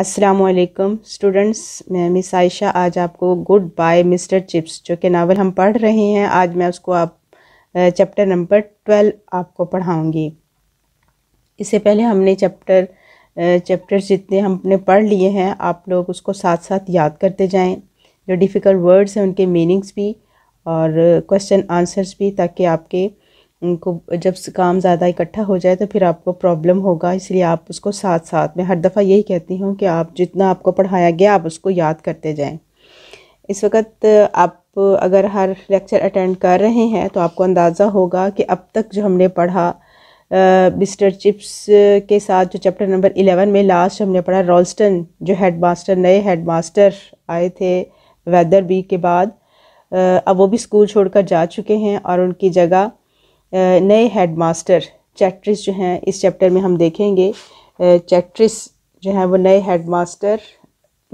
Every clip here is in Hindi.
असलकम स्टूडेंट्स मैं मिस आयशा आज आपको गुड बाय मिस्टर चिप्स जो कि नावल हम पढ़ रहे हैं आज मैं उसको आप चैप्टर नंबर ट्वेल्व आपको पढ़ाऊँगी इससे पहले हमने चैप्टर चैप्टर जितने हमने पढ़ लिए हैं आप लोग उसको साथ साथ याद करते जाएं जो डिफ़िकल्ट वर्ड्स हैं उनके मीनिंग्स भी और क्वेश्चन आंसर्स भी ताकि आपके उनको जब काम ज़्यादा इकट्ठा हो जाए तो फिर आपको प्रॉब्लम होगा इसलिए आप उसको साथ साथ में हर दफ़ा यही कहती हूँ कि आप जितना आपको पढ़ाया गया आप उसको याद करते जाएं इस वक्त आप अगर हर लेक्चर अटेंड कर रहे हैं तो आपको अंदाज़ा होगा कि अब तक जो हमने पढ़ा मिस्टर चिप्स के साथ जो चैप्टर नंबर एलेवन में लास्ट हमने पढ़ा रॉल्स्टन जो हेड मास्टर नए हेड मास्टर आए थे वेदर बी के बाद अब वो भी स्कूल छोड़कर जा चुके हैं और उनकी जगह नए हेडमास्टर चैट्रिस जो हैं इस चैप्टर में हम देखेंगे चैट्रिस जो हैं वो नए हेडमास्टर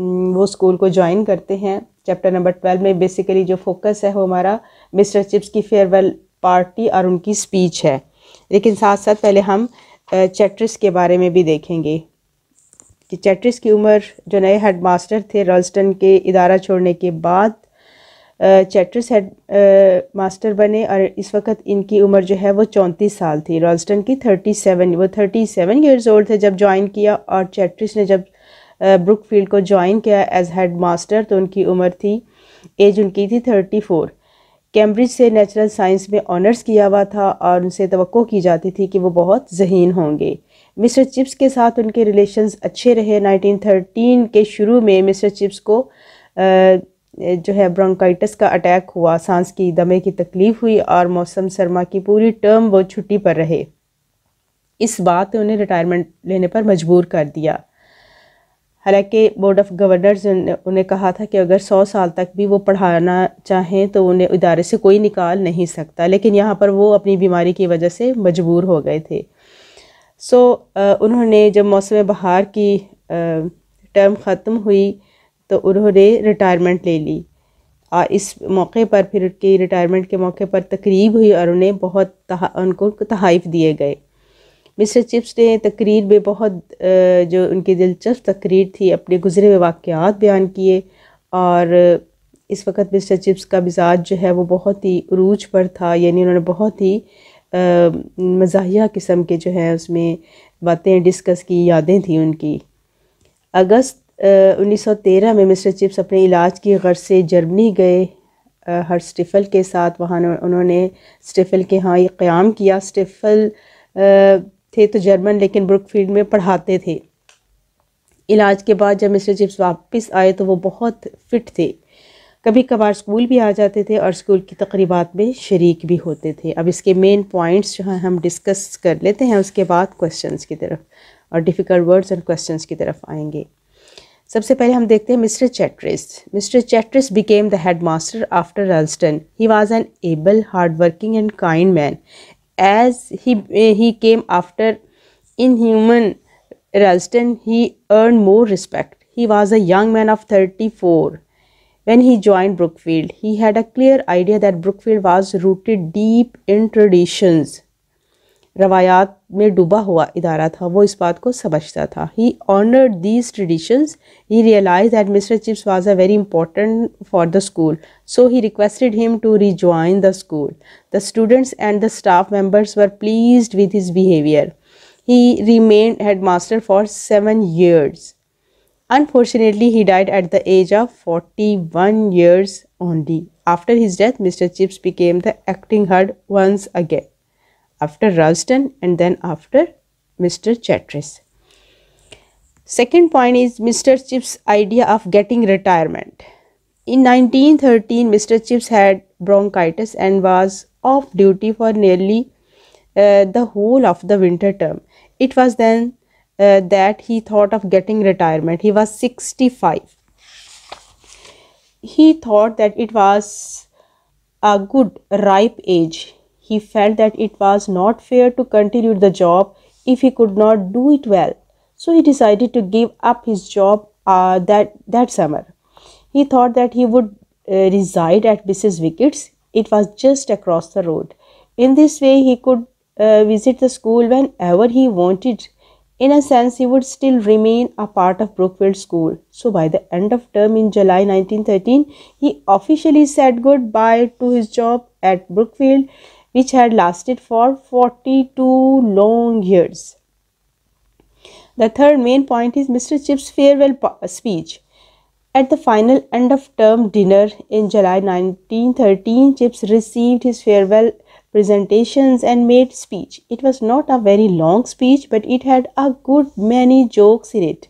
वो स्कूल को ज्वाइन करते हैं चैप्टर नंबर ट्वेल्व में बेसिकली जो फोकस है वो हमारा मिस्टर चिप्स की फेयरवेल पार्टी और उनकी स्पीच है लेकिन साथ साथ पहले हम चैट्रिस के बारे में भी देखेंगे कि चैट्रिस की उम्र जो नए हेडमास्टर थे रॉल्स्टन के इदारा छोड़ने के बाद चैटर्स हेड मास्टर बने और इस वक्त इनकी उम्र जो है वो चौंतीस साल थी रॉल्स्टन की थर्टी सेवन वो थर्टी सेवन ईयर्स ओल्ड थे जब ज्वाइन किया और चैट्रिस ने जब ब्रुक फील्ड को ज्वाइन किया एज हेड मास्टर तो उनकी उम्र थी एज उनकी थी थर्टी फोर कैम्ब्रिज से नेचुरल साइंस में ऑनर्स किया हुआ था और उनसे तो की जाती थी कि वो बहुत जहीन होंगे मिस्टर चिप्स के साथ उनके रिलेशंस अच्छे रहे 1913 के शुरू में मिस्टर चिप्स को आ, जो है ब्रोंकाइटिस का अटैक हुआ सांस की दमे की तकलीफ़ हुई और मौसम सरमा की पूरी टर्म वो छुट्टी पर रहे इस बात ने उन्हें रिटायरमेंट लेने पर मजबूर कर दिया हालांकि बोर्ड ऑफ गवर्नर्स ने उन्हें कहा था कि अगर सौ साल तक भी वो पढ़ाना चाहें तो उन्हें इदारे से कोई निकाल नहीं सकता लेकिन यहाँ पर वो अपनी बीमारी की वजह से मजबूर हो गए थे सो उन्होंने जब मौसम बहार की टर्म ख़त्म हुई तो उन्होंने रिटायरमेंट ले ली और इस मौके पर फिर उनकी रिटायरमेंट के मौके पर तकरीब हुई और उन्हें बहुत तहा, उनको तहाइफ दिए गए मिस्टर चिप्स ने तकरीर में बहुत जो उनकी दिलचस्प तकरीर थी अपने गुजरे हुए वाक़ात बयान किए और इस वक्त मिस्टर चिप्स का मिजाज जो है वो बहुत ही अरूज पर था यानी उन्होंने बहुत ही मजाया किस्म के जो है उसमें बातें डिस्कस की यादें थी उनकी अगस्त उन्नीस सौ तेरह में मिस्टर चिप्स अपने इलाज की गर्ज से जर्मनी गए हर स्टिफल के साथ वहाँ उन्होंने स्टिफल के यहाँ ये क़्याम किया स्टिफल थे तो जर्मन लेकिन ब्रुकफील्ड में पढ़ाते थे इलाज के बाद जब मिस्टर चिप्स वापस आए तो वो बहुत फिट थे कभी कभार स्कूल भी आ जाते थे और स्कूल की तकरीबा में शरीक भी होते थे अब इसके मेन पॉइंट्स जो हैं हम डिस्कस कर लेते हैं उसके बाद क्वेश्चंस की तरफ और डिफ़िकल्ट वर्ड्स एंड क्वेश्चंस की तरफ आएंगे सबसे पहले हम देखते हैं Mister Chatteris Mister Chatteris became the head master after Ralston he was an able hard working and kind man as he came after inhuman Ralston he earn more respect he was a young man of thirty four when he joined Brookfield he had a clear idea that Brookfield was rooted deep in traditions रवायात में डूबा हुआ इदारा था वो इस बात को समझता था he honour these traditions he realize that Mister Chips was a very important for the school so he requested him to rejoin the school the students and the staff members were pleased with his behaviour he remain head master for seven years he died at the age of forty one years only after his death Mister Chips became the acting head once again after Ralston and then after Mr. Chatris. Second point is Mr. Chip's idea of getting retirement. In 1913, Mr. Chips had bronchitis and was off duty for nearly uh, the whole of the winter term. It was then uh, that he thought of getting retirement. He was 65. He thought that it was a good ripe age he felt that it was not fair to continue the job if he could not do it well. So he decided to give up his job uh, that, that summer. He thought that he would uh, reside at Mrs. Wickett's. It was just across the road. In this way, he could uh, visit the school whenever he wanted. In a sense, he would still remain a part of Brookfield School. So, by the end of term in July 1913, he officially said goodbye to his job at Brookfield which had lasted for 42 long years. The third main point is Mr. Chip's farewell uh, speech. At the final end of term dinner in July 1913, Chips received his farewell presentations and made speech. It was not a very long speech, but it had a good many jokes in it.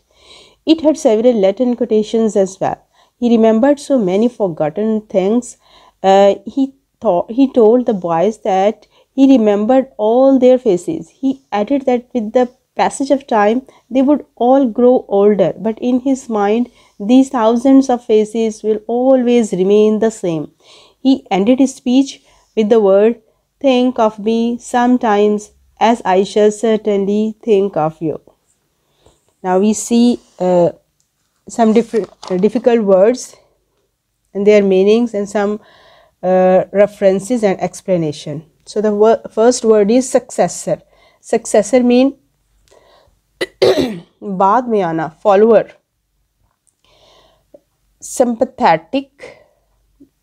It had several Latin quotations as well. He remembered so many forgotten things. Uh, he thought, he told the boys that he remembered all their faces. He added that with the passage of time they would all grow older, but in his mind these thousands of faces will always remain the same. He ended his speech with the word, Think of me sometimes as I shall certainly think of you. Now we see uh, some different uh, difficult words and their meanings and some uh, references and explanation. So the wor first word is successor. Successor mean बाद में follower. Sympathetic,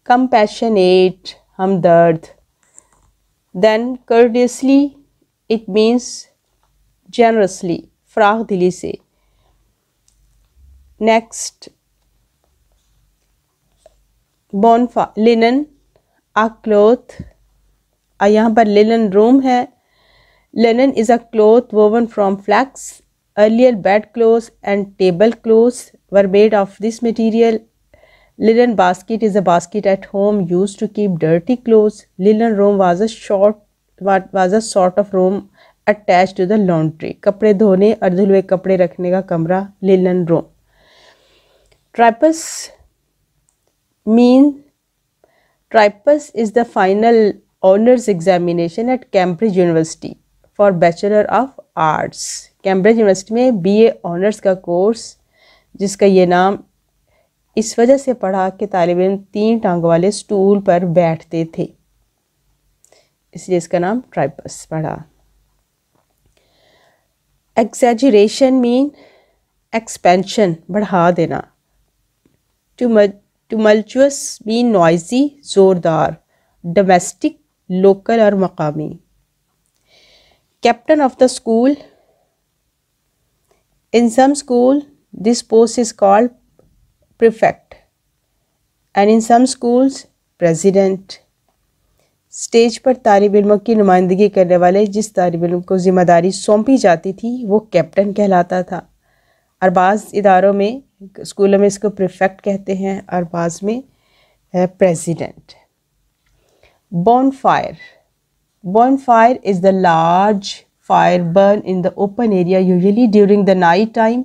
compassionate, hamdard. Then courteously, it means generously, फ्राग दिली Next, bonfa, linen, a cloth यहाँ पर लेलन रूम है linen is a cloth woven from flax earlier bed cloth and table cloth were made of this material linen basket is a basket at home use to keep dirty cloth linen room was a sort was a sort of room attach to the laundry कपड़े धोने और धुलवे कपड़े रखने का कमरा linen room tripos mean tripos is the final honours examination at Cambridge University for bachelor of arts Cambridge University में बी एनर्स का कोर्स जिसका ये नाम इस वजह से पढ़ा कि तालब तीन टांग वाले स्टूल पर बैठते थे इसलिए इसका नाम ट्राइपस पढ़ा एक्सेजरेशन मीन एक्सपेंशन बढ़ा देना टू मच टमल्चुअस भी नॉइजी ज़ोरदार डोमेस्टिक लोकल और मकामी captain of the school in some school this post is called prefect and in some schools president stage पर तालब इलमों की नुमाइंदगी करने वाले जिस तालब इलम को ज़िम्मेदारी सौंपी जाती थी वो कैप्टन कहलाता था और बाज़ इदारों में स्कूलों में इसको प्रिफेक्ट कहते हैं और बाज में president bonfire bonfire is the large fire burn in the open area usually during the night time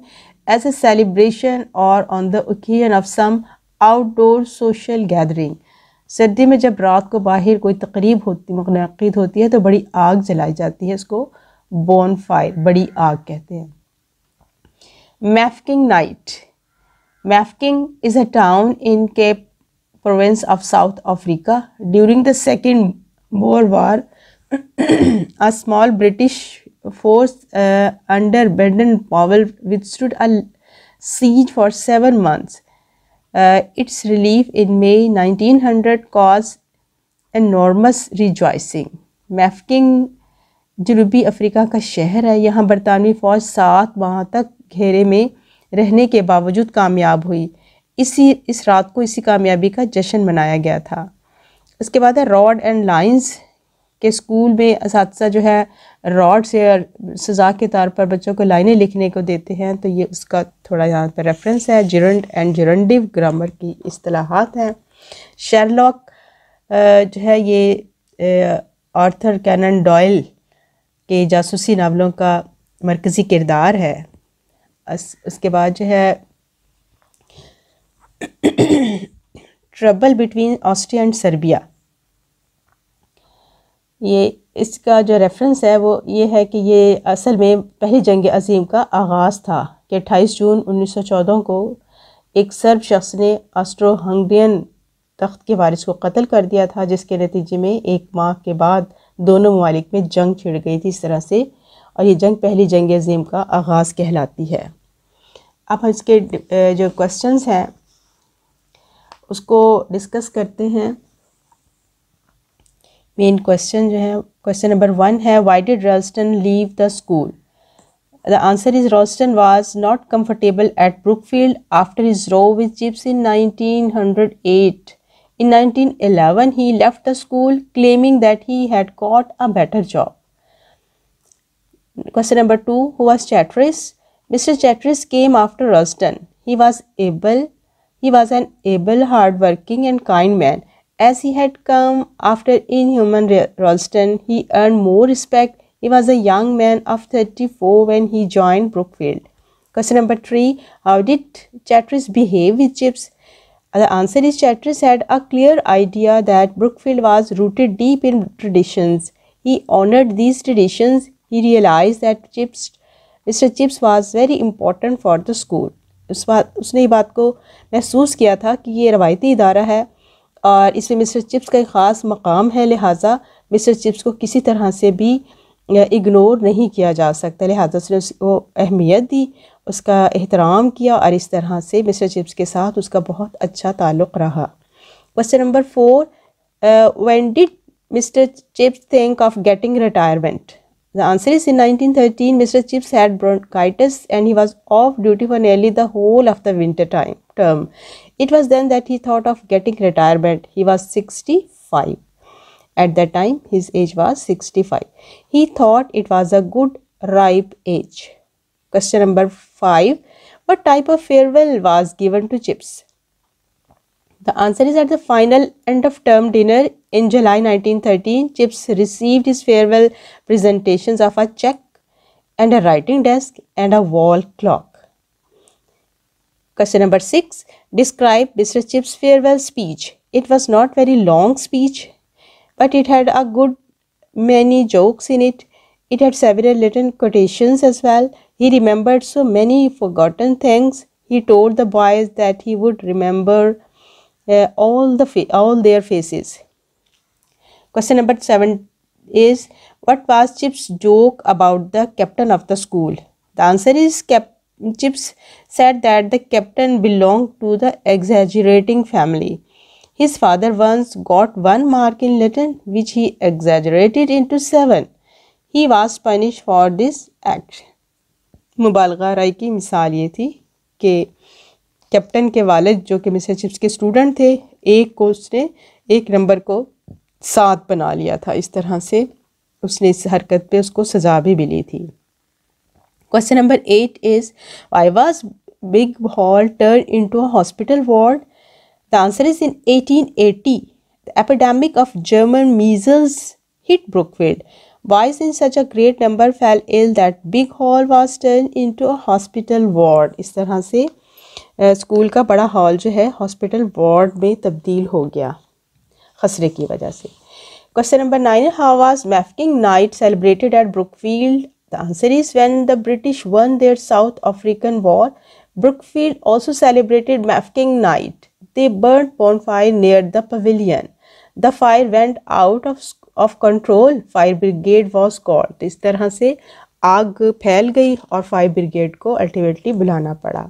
as a celebration और on the occasion of some outdoor social gathering सर्दी में जब रात को बाहर कोई तकरीब होती मनद होती है तो बड़ी आग जलाई जाती है इसको बॉन फायर बड़ी आग कहते हैं Mafeking night Mafeking is a town in Cape Province of South Africa. During the Second Boer War, a small British force uh, under Baden Powell withstood a siege for seven months. Uh, its relief in May 1900 caused enormous rejoicing. Mafeking जनूबी अफ्रीका का शहर है यहाँ बरतानवी फ़ौज सात माह तक घेरे में रहने के बावजूद कामयाब हुई इसी इस रात को इसी कामयाबी का जश्न मनाया गया था इसके बाद है रॉड एंड लाइंस के स्कूल में इस जो है रॉड से और सज़ा के तौर पर बच्चों को लाइनें लिखने को देते हैं तो ये उसका थोड़ा यहाँ पर रेफरेंस है जिरंड एंड जिरंडिव ग्रामर की असलाहत हैं शेरलॉक जो है ये आर्थर कैनन डॉयल के जासूसी नावलों का मरकज़ी किरदार है उसके बाद जो है trouble between Austria and Serbia ये इसका जो रेफरेंस है वो ये है कि ये असल में पहली जंग अजीम का आगाज़ था कि 28 जून 1914 को एक सर्ब शख्स ने ऑस्ट्रो हंगरियन तख्त के वारिस को कत्ल कर दिया था जिसके नतीजे में एक माह के बाद दोनों ममालिक में जंग छिड़ गई थी इस तरह से और ये जंग पहली जंग अजीम का आगाज़ कहलाती है अब इसके जो क्वेश्चंस हैं उसको डिस्कस करते हैं मेन क्वेश्चन जो है क्वेश्चन नंबर वन है why did Ralston leave the school the answer is Ralston was not comfortable at Brookfield after his row with Chips in 1908 In 1911, he left the school claiming that he had got a better job. Question number two Who was Chatteris? Mr. Chatteris came after Ruston. He was able, he was an able, hard-working and kind man. As he had come after inhuman Ralston, he earned more respect. He was a young man of 34 when he joined Brookfield. Question number 3. How did Chatteris behave with Chips? The answer is Chatteris had a clear idea that Brookfield was rooted deep in traditions. He honored these traditions. He realized that Chips Mister Chips was very important for the school उस बात उसने ये बात को महसूस किया था कि ये रवायती इदारा है और इसमें मिस्टर चिप्स का एक ख़ास मकाम है लिहाजा मिस्टर चिप्स को किसी तरह से भी इग्नोर नहीं किया जा सकता लिहाजा उसने उसको अहमियत दी उसका एहतराम किया और इस तरह से मिस्टर चिप्स के साथ उसका बहुत अच्छा ताल्लुक़ रहा question number four when did Mister Chips think of getting retirement The answer is in 1913, Mr. Chips had bronchitis and he was off duty for nearly the whole of the winter time term. It was then that he thought of getting retirement. He was 65. At that time, his age was 65. He thought it was a good ripe age. Question number 5. What type of farewell was given to Chips? The answer is at the final end of term dinner in July 1913, Chips received his farewell presentations of a check and a writing desk and a wall clock. Question number 6. Describe Mr. Chips' farewell speech. It was not very long speech, but it had a good many jokes in it. It had several Latin quotations as well. He remembered so many forgotten things. He told the boys that he would remember uh, all the all their faces question number 7 is what was chip's joke about the captain of the school the answer is cap chips said that the captain belonged to the exaggerating family his father once got one mark in latin which he exaggerated into seven he was punished for this act मुबालगा राय की मिसाल ये कैप्टन के वालिद जो कि मिसर चिप्स के स्टूडेंट थे एक को उसने एक नंबर को सात बना लिया था इस तरह से उसने इस हरकत पे उसको सज़ा भी मिली थी question number eight is I was big hall turn into a hospital ward the answer is in eighteen eighty epidemic of German measles hit Brookfield wise in such a great number fell ill that big hall was turn into a hospital ward इस तरह से स्कूल का बड़ा हॉल जो है हॉस्पिटल वार्ड में तब्दील हो गया खसरे की वजह से question number nine how was Mafeking night celebrated at Brookfield the answer is when the British won their South African war also celebrated Mafeking night they burn bonfire near the pavilion the fire went out of of control fire brigade was called इस तरह से आग फैल गई और फायर ब्रिगेड को अल्टीमेटली बुलाना पड़ा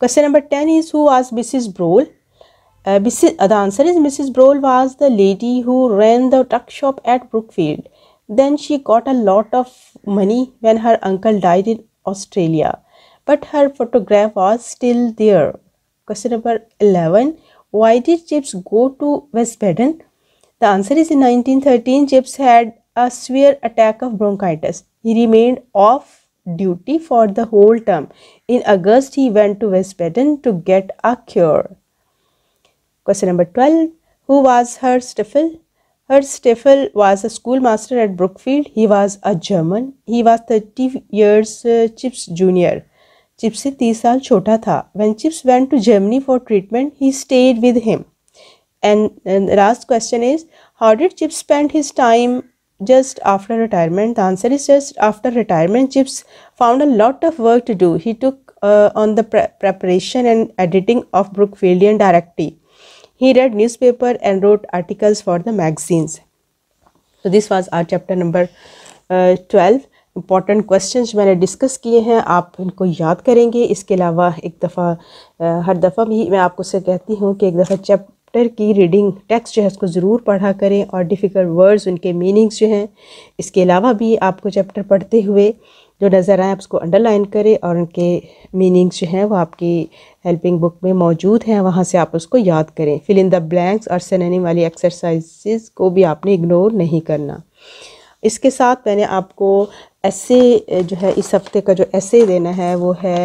Question number 10 is who was Mrs. Brohl? Uh, uh, the answer is Mrs. Brohl was the lady who ran the truck shop at Brookfield. Then she got a lot of money when her uncle died in Australia. But her photograph was still there. Question number 11. Why did Gibbs go to West Baden? The answer is in 1913, Gibbs had a severe attack of bronchitis. He remained off duty for the whole term. In August, he went to Wiesbaden to get a cure. Question number 12. Who was Herr Steffel? Herr Steffel was a schoolmaster at Brookfield. He was a German. He was 30 years uh, Chips junior. Chips से 30 साल छोटा था. When Chips went to Germany for treatment, he stayed with him. And, and the last question is, how did Chips spend his time just after retirement. The answer is just after retirement. Chips found a lot of work to do. He took uh, on the pre preparation and editing of Brookfieldian Directory. He read newspaper and wrote articles for the magazines. So this was our chapter number twelve important questions मैंने डिस्कस किए हैं आप इनको याद करेंगे इसके अलावा एक दफ़ा हर दफ़ा भी मैं आपको से कहती हूँ कि एक दफ़ा चैप चैप्टर की रीडिंग टेक्स्ट जो है उसको ज़रूर पढ़ा करें और डिफ़िकल्ट वर्ड्स उनके मीनिंग्स जो हैं इसके अलावा भी आपको चैप्टर पढ़ते हुए जो नज़र आए आप उसको अंडरलाइन करें और उनके मीनिंग्स जो हैं वो आपकी हेल्पिंग बुक में मौजूद हैं वहाँ से आप उसको याद करें फिल इन द ब्लैंक्स और सननिम वाली एक्सरसाइज को भी आपने इग्नोर नहीं करना इसके साथ मैंने आपको ऐसे जो है इस हफ्ते का जो ऐसे देना है वो है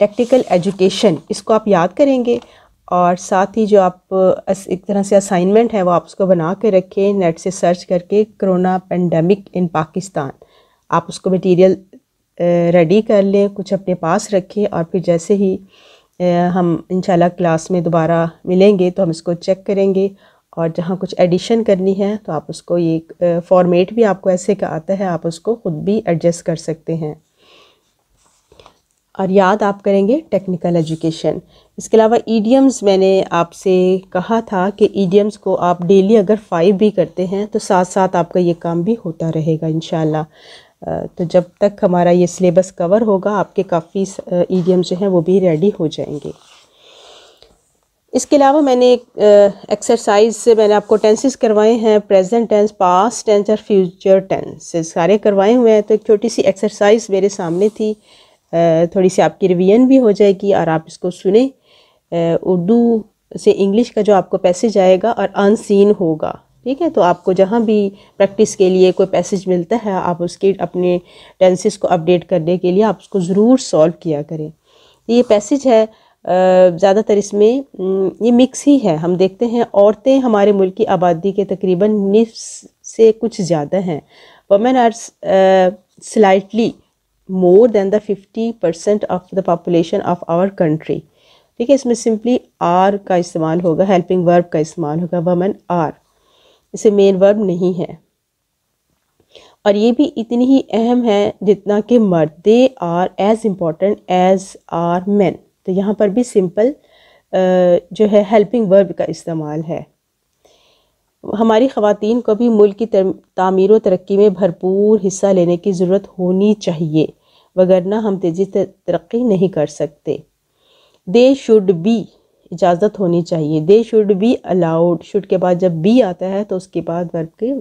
टेक्टिकल एजुकेशन इसको आप याद करेंगे और साथ ही जो आप एक तरह से असाइनमेंट है वो आप उसको बना के रखें नेट से सर्च करके कोरोना पेंडेमिक इन पाकिस्तान आप उसको मटेरियल रेडी कर लें कुछ अपने पास रखें और फिर जैसे ही हम इंशाल्लाह क्लास में दोबारा मिलेंगे तो हम इसको चेक करेंगे और जहाँ कुछ एडिशन करनी है तो आप उसको ये फॉर्मेट भी आपको ऐसे का आता है आप उसको ख़ुद भी एडजस्ट कर सकते हैं और याद आप करेंगे टेक्निकल एजुकेशन इसके अलावा ईडियम्स मैंने आपसे कहा था कि ईडियम्स को आप डेली अगर फाइव भी करते हैं तो साथ साथ आपका ये काम भी होता रहेगा इन तो जब तक हमारा ये सिलेबस कवर होगा आपके काफ़ी ईडियम्स जो हैं वो भी रेडी हो जाएंगे इसके अलावा मैंने एक एक्सरसाइज से मैंने आपको टेंसेस करवाए हैं प्रेजेंट टेंस पास्ट टेंस और फ्यूचर टेंस सारे करवाए हुए हैं तो एक छोटी सी एक्सरसाइज मेरे सामने थी थोड़ी सी आपकी रिवीजन भी हो जाएगी और आप इसको सुने उर्दू से इंग्लिश का जो आपको पैसेज आएगा और अनसीन होगा ठीक है तो आपको जहाँ भी प्रैक्टिस के लिए कोई पैसेज मिलता है आप उसके अपने टेंसेस को अपडेट करने के लिए आप उसको ज़रूर सॉल्व किया करें ये पैसेज है ज़्यादातर इसमें ये मिक्स ही है हम देखते हैं औरतें हमारे मुल्क की आबादी के तकरीबन निफ से कुछ ज़्यादा हैं women are slightly more the fifty percent of the population of our country ठीक है इसमें सिंपली आर का इस्तेमाल होगा हेल्पिंग वर्ब का इस्तेमाल होगा वमन आर इसे मेन वर्ब नहीं है और ये भी इतनी ही अहम है जितना कि मर्द they are as important as are men तो यहाँ पर भी सिंपल जो है हेल्पिंग वर्ब का इस्तेमाल है हमारी ख़वातीन को भी मुल्क की तामीर व तरक्की में भरपूर हिस्सा लेने की ज़रूरत होनी चाहिए वगरना हम तेज़ी से तरक्की नहीं कर सकते दे शुड बी इजाज़त होनी चाहिए they should be allowed should के बाद जब बी आता है तो उसके बाद वर्ग की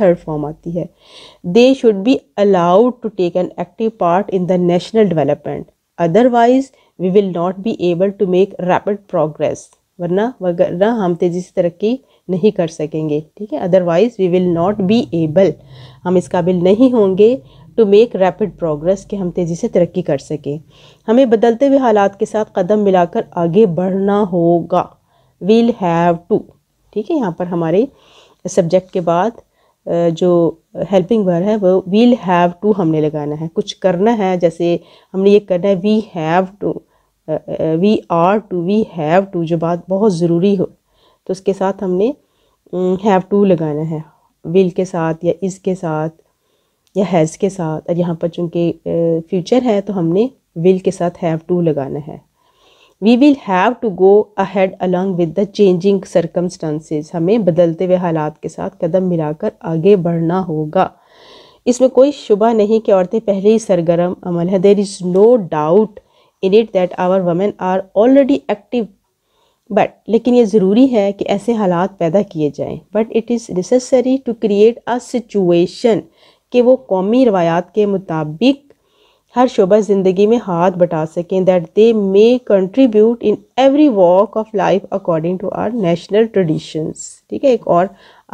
थर्ड फॉर्म आती है they should be allowed to take an active part in the national development otherwise we will not be able to make rapid progress वरना वरना हम तेज़ी से तरक्की नहीं कर सकेंगे ठीक है otherwise we will not be able हम इस काबिल नहीं होंगे टू मेक रैपिड प्रोग्रेस कि हम तेज़ी से तरक्की कर सकें हमें बदलते हुए हालात के साथ कदम मिलाकर आगे बढ़ना होगा वील हैव टू ठीक है यहाँ पर हमारे सब्जेक्ट के बाद जो हेल्पिंग वर है वो वील हैव टू हमने लगाना है कुछ करना है जैसे हमने ये करना है we have to we are to we have to जो बात बहुत ज़रूरी हो तो उसके साथ हमने हैव टू लगाना है विल के साथ या इस के साथ या हैज़ के साथ और यहाँ पर चूँकि फ्यूचर है तो हमने विल के साथ हैव टू लगाना है we will have to go ahead along with the changing circumstances हमें बदलते हुए हालात के साथ कदम मिलाकर आगे बढ़ना होगा इसमें कोई शुबा नहीं कि औरतें पहले ही सरगर्म अमल है there is no doubt in it that our women are already active but लेकिन ये ज़रूरी है कि ऐसे हालात पैदा किए जाएं but it is necessary to create a situation कि वो कौमी रवायात के मुताबिक हर शोबा ज़िंदगी में हाथ बटा सकें that they may contribute in every walk of life according to our national traditions ठीक है एक और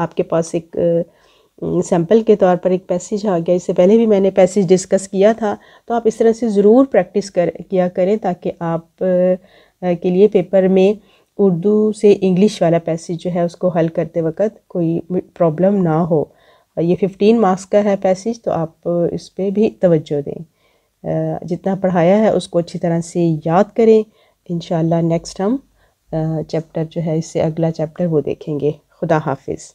आपके पास एक सैम्पल हम्म, के तौर पर एक पैसेज आ गया इससे पहले भी मैंने पैसेज डिस्कस किया था तो आप इस तरह से ज़रूर प्रैक्टिस कर किया करें ताकि आप के लिए पेपर में उर्दू से इंग्लिश वाला पैसेज जो है उसको हल करते वक्त कोई प्रॉब्लम ना हो ये फ़िफ्टीन मार्क्स का है पैसेज तो आप इस पर भी तवज्जो दें जितना पढ़ाया है उसको अच्छी तरह से याद करें इन नेक्स्ट हम चैप्टर जो है इससे अगला चैप्टर वो देखेंगे खुदा हाफिज़